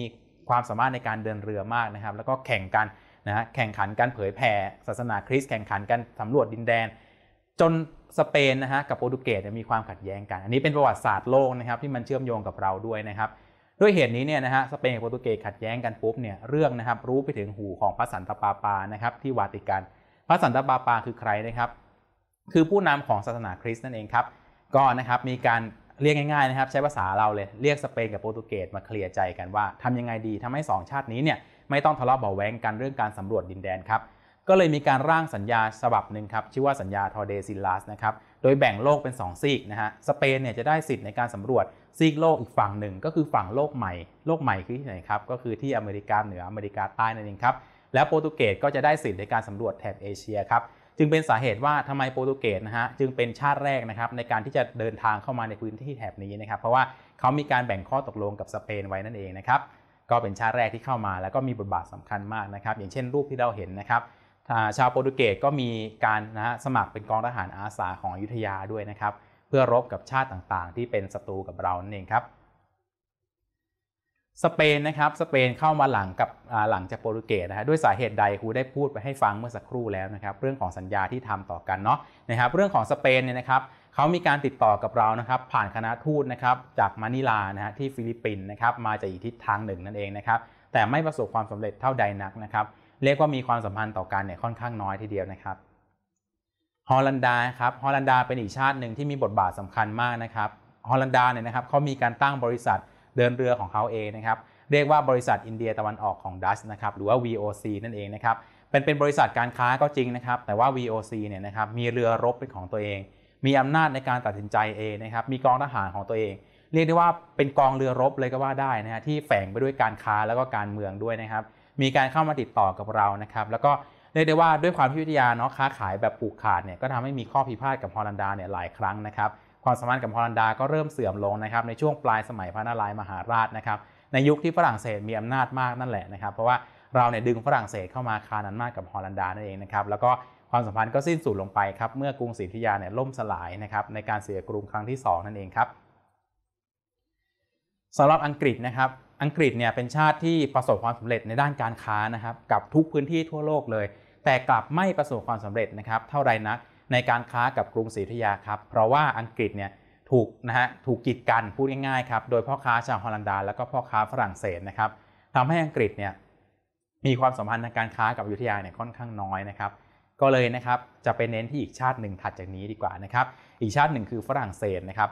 ความสามารถในการเดินเรือมากนะครับแล้วก็แข่งกันนะฮะแข่งขันการเผยแผ่ศาสนาคริสต์แข่งขันกันสำรวจดินแดน จนสเปนนะฮะกับโปรตุเกสมีความขัดแย้งกันอันนี้เป็นประวัติศาสตร์โลกนะครับที่มันเชื่อมโยงกับเราด้วยนะครับด้วยเหตุ นี้เนี่ยนะฮะสเปนกับโปรตุเกสขัดแย้งกันปุ๊บเนี่ยเรื่องนะครับรู้ไปถึงหูของพระสันตะปาปานะครับที่วาติกันพระสันตะปาปาคือใครนะครับ คือผู้นำของศาสนาคริสต์นั่นเองครับก็นะครับมีการเรียกง่ายๆนะครับใช้ภาษาเราเลยเรียกสเปนกับโปรตุเกสมาเคลียร์ใจกันว่าทำยังไงดีทำให้ 2 ชาตินี้เนี่ยไม่ต้องทะเลาะเบาแวงกันเรื่องการสำรวจดินแดนครับก็เลยมีการร่างสัญญาฉบับหนึ่งครับชื่อว่าสัญญาทอเดซิลัสนะครับโดยแบ่งโลกเป็น2ซีกนะฮะสเปนเนี่ยจะได้สิทธิ์ในการสำรวจซีกโลกอีกฝั่งหนึ่งก็คือฝั่งโลกใหม่ โลกใหม่คือที่ไหนครับ ก็คือที่อเมริกาเหนือ อเมริกาใต้นั่นเองครับ แล้วโปรตุเกสก็จะได้สิทธิ์ในการสำรวจแถบเอเชียครับ จึงเป็นสาเหตุว่าทำไมโปรตุเกสนะฮะจึงเป็นชาติแรกนะครับในการที่จะเดินทางเข้ามาในพื้นที่แถบนี้นะครับ เพราะว่าเขามีการแบ่งข้อตกลงกับสเปนไว้นั่นเองนะครับ ก็เป็นชาติแรกที่เข้ามาแล้วก็มีบทบาทสำคัญมากนะครับ อย่างเช่นรูปที่เราเห็นนะครับชาวโปรตุเกสก็มีการนะฮะสมัครเป็นกองทหารอาสาของอยุธยาด้วยนะครับเพื่อรบกับชาติต่างๆ ที่เป็นศัตรูกับเรานั่นเอง ครับ สเปนนะครับสเปนเข้ามาหลังกับหลังจากโปรตุเกสนะฮะด้วยสาเหตุใดครูได้พูดไปให้ฟังเมื่อสักครู่แล้วนะครับเรื่องของสัญญาที่ทำต่อกันเนาะนะครับ เรื่องของสเปนเนี่ยนะครับเขามีการติดต่อกับเรานะครับผ่านคณะทูตนะครับ จากมะนิลานะฮะที่ฟิลิปปินส์นะครับมาจากอีกทิศทางหนึ่งนั่นเองนะครับแต่ไม่ประสบความสำเร็จเท่าใดนักนะครับเรียกว่ามีความสัมพันธ์ต่อกันเนี่ยค่อนข้างน้อยทีเดียวนะครับฮอลันดาครับ ฮอลันดาเป็นอีกชาติหนึ่งที่มีบทบาทสำคัญมากนะครับ ฮอลันดาเนี่ยนะครับเขามีการตั้งบริษัทเดินเรือของเขาเองนะครับ เรียกว่าบริษัทอินเดียตะวันออกของดัชนะครับหรือว่า VOC นั่นเองนะครับเป็นเป็นบริษัทการค้าก็จริงนะครับแต่ว่า VOC เนี่ยนะครับมีเรือรบเป็นของตัวเอง มีอำนาจในการตัดสินใจเองนะครับ มีกองทหารของตัวเอง เรียกได้ว่าเป็นกองเรือรบเลยก็ว่าได้นะฮะ ที่แฝงไปด้วยการค้าแล้วก็การเมืองด้วยนะครับ มีการเข้ามาติดต่อกับเรานะครับ แล้วก็เรียกได้ว่าด้วยความที่วิทยาเนาะค้าขายแบบผูกขาดเนี่ยก็ทำให้มีข้อพิพาทกับฮอลันดาเนี่ยหลายครั้งนะครับความสัมพันธ์กับฮอลันดาก็เริ่มเสื่อมลงนะครับในช่วงปลายสมัยพระนารายมหาราชนะครับในยุคที่ฝรั่งเศสมีอำนาจมากนั่นแหละนะครับเพราะว่าเราเนี่ยดึงฝรั่งเศสเข้ามาคานันมากกับฮอลันดานั่นเองนะครับแล้วก็ความสัมพันธ์ก็สิ้นสุดลงไปครับเมื่อกรุงศรีอยธยาเนี่ยล่มสลายนะครับในการเสียกรุงครั้งที่2นั่นเองครับสำหรับอังกฤษนะครับอังกฤษเนี่ยเป็นชาติที่ประสบความสำเร็จในด้านการค้านะครับกับทุกพื้นที่ทั่วโลกเลยแต่กลับไม่ประสบความสำเร็จนะครับเท่าไรนักในการค้ากับกรุงศรีอยุธยาครับ เพราะว่าอังกฤษเนี่ยถูกนะฮะถูกกีดกันพูดง่ายๆครับโดยพ่อค้าชาวฮอลันดา แล้วก็พ่อค้าฝรั่งเศสนะครับทำให้อังกฤษเนี่ยมีความสัมพันธ์ทางการค้ากับอยุธยาเนี่ยค่อนข้างน้อยนะครับก็เลยนะครับ จะไปเน้นที่อีกชาติหนึ่งถัดจากนี้ดีกว่านะครับอีกชาติหนึ่ง คือฝรั่งเศสนะครับ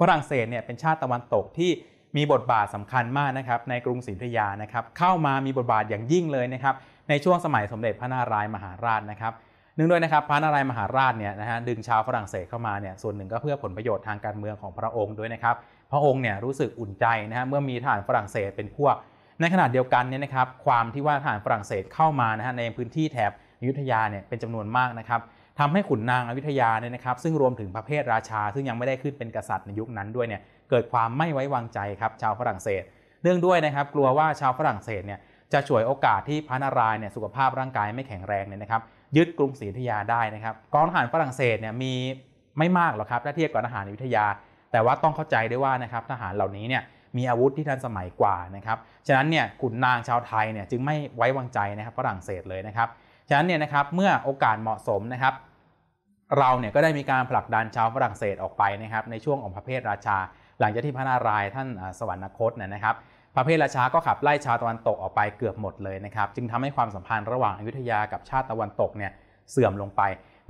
ฝรั่งเศสเนี่ยเป็นชาติตะวันตกที่มีบทบาทสำคัญมากนะครับในกรุงศรีธยานะครับเข้ามามีบทบาทอย่างยิ่งเลยนะครับในช่วงสมัยสมเด็จพระนารายมหาราชนะครับนึ่งด้วยนะครับพระนารายมหาราชเนี่ยนะฮะดึงชาวฝรั่งเศสเข้ามาเนี่ยส่วนหนึ่งก็เพื่อผลประโยชน์ทางการเมืองของพระองค์ด้วยนะครับพระองค์เนี่ยรู้สึกอุ่นใจนะฮะเมื่อมีทหารฝรั่งเศสเป็นพวก ในขณะเดียวกันเนี่ยนะครับความที่ว่าทหารฝรั่งเศสเข้ามานะฮะในพื้นที่แถบอยุธยาเนี่ยเป็นจำนวนมากนะครับทำให้ขุนนางอยุธยาเนี่ยนะครับซึ่งรวมถึงประเภทราชา ซึ่งยังไม่ได้ขึ้นเป็นกษัตริย์ในยุคนั้นด้วยเนี่ยเกิดความไม่ไว้วางใจครับชาวฝรั่งเศส เนื่องด้วยนะครับกลัวว่าชาวฝรั่งเศสเนี่ยจะฉวยโอกาสที่พระนารายณ์เนี่ยสุขภาพร่างกายไม่แข็งแรงเนี่ยนะครับยึดกรุงศรีอยุธยาได้นะครับกองทหารฝรั่งเศสเนี่ยมีไม่มากหรอกครับถ้าเทียบกับทหารอยุธยา แต่ว่าต้องเข้าใจได้วว่านะครับทหารเหล่านี้เนี่ยมีอาวุธที่ทันสมัยกว่านะครับฉะนั้นเนี่ยขุนนางชาวไทยเนี่ยจึงไม่ไว้วางใจนะครับฝรั่งเศสเลยนะครับฉะนั้นเนี่ยนะครับเมื่อโอกาสเหมาะสมนะครับเราเนี่ยก็ได้มีการผลักดันชาวฝรั่งเศสออกไปนะครับในช่วงองค์พระเพทราชาหลังจากที่พระนารายณ์ท่านสวรรคตนะครับ พระเพราชาก็ขับไล่ชาวตะวันตกออกไปเกือบหมดเลยนะครับ จึงทำให้ความสัมพันธ์ระหว่างอยุธยากับชาติตะวันตกเนี่ยเสื่อมลงไป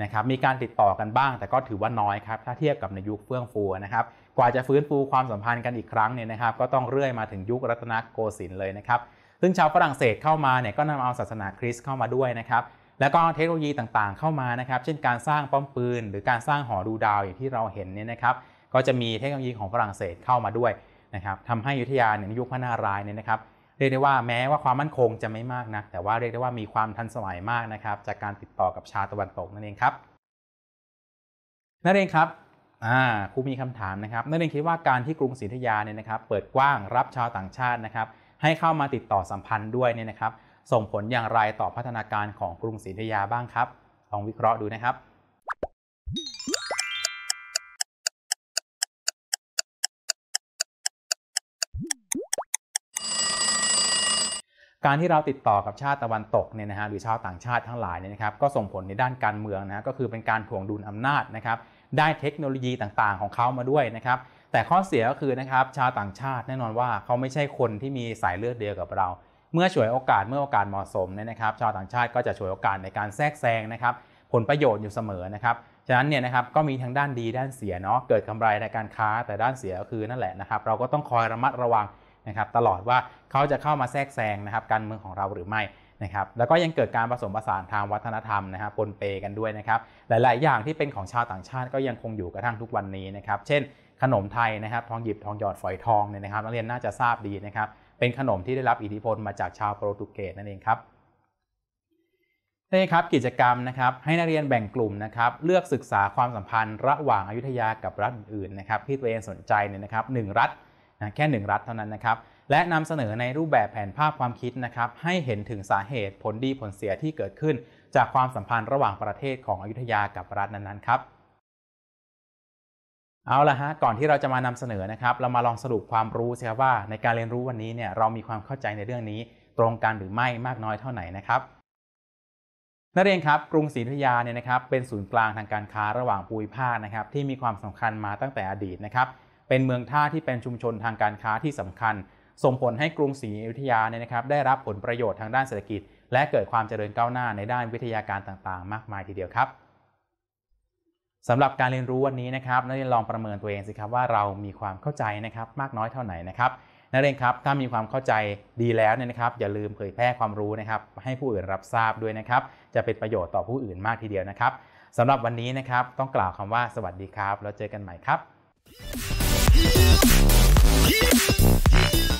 นะครับ มีการติดต่อกันบ้าง แต่ก็ถือว่าน้อยครับ ถ้าเทียบกับในยุคเฟื่องฟูนะครับ กว่าจะฟื้นฟูความสัมพันธ์กัน อีกครั้งเนี่ยนะครับ ก็ต้องเรื่อยมาถึงยุครัตนโกสินทร์เลยนะครับ ซึ่งชาวฝรั่งเศสเข้ามาเนี่ยก็นำเอาศาสนาคริสต์เข้ามาด้วยนะครับ แล้วก็เทคโนโลยีต่างๆเข้ามานะครับ เช่นการสร้างป้อมปืนหรือการสร้างหอดูดาวอย่างที่เราเห็นเนี่ยนะครับก็จะมีเทคโนโลยีของฝรั่งเศสเข้ามาด้วยนะครับทำให้ยุธยาในยุคพระนารายณ์เนี่ยนะครับเรียกได้ว่าแม้ว่าความมั่นคงจะไม่มากนะแต่ว่าเรียกได้ว่ามีความทันสมัยมากนะครับ จากการติดต่อกับชาตะวันตกนั่นเองครับ นั่นเองครับครูมีคำถามนะครับนั่นเองคิดว่าการที่กรุงศรีอยุธยาเนี่ยนะครับ เปิดกว้างรับชาวต่างชาตินะครับ ให้เข้ามาติดต่อสัมพันธ์ด้วยเนี่ยนะครับ ส่งผลอย่างไรต่อพัฒนาการของกรุงศรีอยุธยาบ้างครับลองวิเคราะห์ดูนะครับการที่เราติดต่อกับชาติตะวันตกเนี่ยนะฮะหรือชาวต่างชาติทั้งหลายเนี่ยนะครับก็ส่งผลในด้านการเมืองนะก็คือเป็นการถ่วงดุลอำนาจนะครับได้เทคโนโลยีต่างๆของเขามาด้วยนะครับแต่ข้อเสียก็คือนะครับชาวต่างชาติแน่นอนว่าเขาไม่ใช่คนที่มีสายเลือดเดียวกับเรา เมื่อฉวยโอกาสเมื่อโอกาสเหมาะสมเนี่ยนะครับชาวต่างชาติก็จะฉวยโอกาสในการแทรกแซงนะครับผลประโยชน์อยู่เสมอนะครับฉะนั้นเนี่ยนะครับก็มีทั้งด้านดีด้านเสียเนาะเกิดกาไรในการค้าแต่ด้านเสียก็คือนั่นแหละนะครับเราก็ต้องคอยระมัดระวังนะครับตลอดว่าเขาจะเข้ามาแทรกแซงนะครับการเมืองของเราหรือไม่นะครับแล้วก็ยังเกิดการผสมผสานทางวัฒนธรรมนะครับปนเปกันด้วยนะครับหลายๆ อย่างที่เป็นของชาวต่างชาติก็ยังคงอยู่กระทั่งทุกวันนี้นะครับเช่นขนมไทยนะครับทองหยิบทองหยอดฝอยทองเนี่ยนะครับ นักเรียนน่าจะทราบดีนะครับเป็นขนมที่ได้รับอิทธิพลมาจากชาวโปรตุเกสนั่นเองครับนี่ครับกิจกรรมนะครับให้นักเรียนแบ่งกลุ่มนะครับเลือกศึกษาความสัมพันธ์ ระหว่างอยุธยากับรัฐอื่น ๆ นะครับที่ตัวเองสนใจเนี่ยนะครับหรัฐนะแค่1รัฐเท่านั้นนะครับ และนำเสนอในรูปแบบแผนภาพความคิดนะครับ ให้เห็นถึงสาเหตุผลดีผลเสียที่เกิดขึ้น จากความสัมพันธ์ระหว่างประเทศของอยุธยากับรัฐนั้นๆครับ เอาละฮะก่อนที่เราจะมานำเสนอนะครับ เรามาลองสรุปความรู้สิครับว่าในการเรียนรู้วันนี้เนี่ยเรามีความเข้าใจในเรื่องนี้ ตรงกันหรือไม่มากน้อยเท่าไหร่นะครับนักเรียนครับ กรุงศรีอยุธยาเนี่ยนะครับ เป็นศูนย์กลางทางการค้าระหว่างภูมิภาคนะครับ ที่มีความสำคัญมาตั้งแต่อดีตนะครับเป็นเมืองท่าที่เป็นชุมชนทางการค้าที่สำคัญ ส่งผลให้กรุงศรีอยุธยาเนี่ยนะครับ ได้รับผลประโยชน์ทางด้านเศรษฐกิจ และเกิดความเจริญก้าวหน้าในด้านวิทยาการต่าง ๆ มากมายทีเดียวครับสำหรับการเรียนรู้วันนี้นะครับนักเรียนลองประเมินตัวเองสิครับว่าเรามีความเข้าใจนะครับมากน้อยเท่าไหร่นะครับนักเรียนครับถ้ามีความเข้าใจดีแล้วเนี่ยนะครับ อย่าลืมเผยแพร่ความรู้นะครับ ให้ผู้อื่นรับทราบด้วยนะครับจะเป็นประโยชน์ต่อผู้อื่นมากทีเดียวนะครับสำหรับวันนี้นะครับต้องกล่าวคำว่าสวัสดีครับ แล้วเจอกันใหม่ครับ Yeah. Yeah. Yeah.